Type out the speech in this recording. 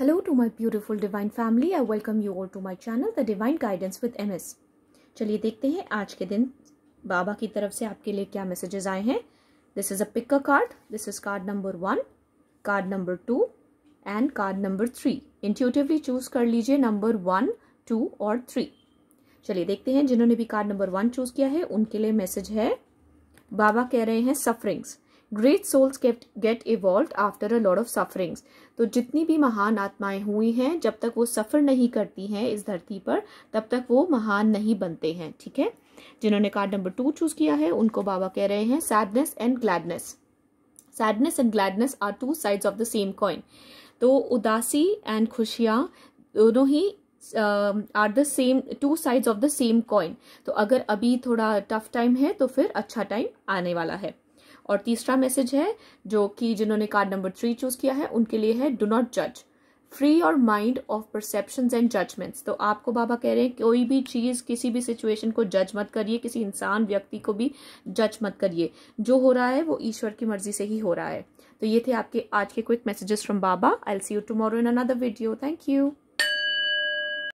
to to my divine family I welcome you you to to channel the divine guidance with M S चलिए देखते हैं आज के दिन बाबा की तरफ से आपके लिए क्या मैसेजेस आए हैं this is a pick a card this is card number one card number two and card number three intuitively choose कर लीजिए नंबर वन टू और थ्री चलिए देखते हैं जिन्होंने भी कार्ड नंबर वन चूज किया है उनके लिए मैसेज है बाबा कह रहे हैं sufferings great souls get evolve after a lord of sufferings तो जितनी भी महान आत्माएं हुई हैं जब तक वो सफ़र नहीं करती हैं इस धरती पर तब तक वो महान नहीं बनते हैं ठीक है जिन्होंने कार्ड नंबर टू चूज़ किया है उनको बाबा कह रहे हैं sadness and gladness sadness and gladness are two sides of the same coin तो उदासी एंड खुशियाँ दोनों ही are the same two sides of the same coin तो अगर अभी थोड़ा टफ टाइम है तो फिर अच्छा टाइम आने वाला है और तीसरा मैसेज है जो कि जिन्होंने कार्ड नंबर थ्री चूज किया है उनके लिए है डो नॉट जज free our mind of perception and judgements तो आपको बाबा कह रहे हैं कोई भी चीज़ किसी भी सिचुएशन को जज मत करिए किसी इंसान व्यक्ति को भी जज मत करिए जो हो रहा है वो ईश्वर की मर्जी से ही हो रहा है तो ये थे आपके आज के quick messages from Baba I see you tomorrow in another video thank you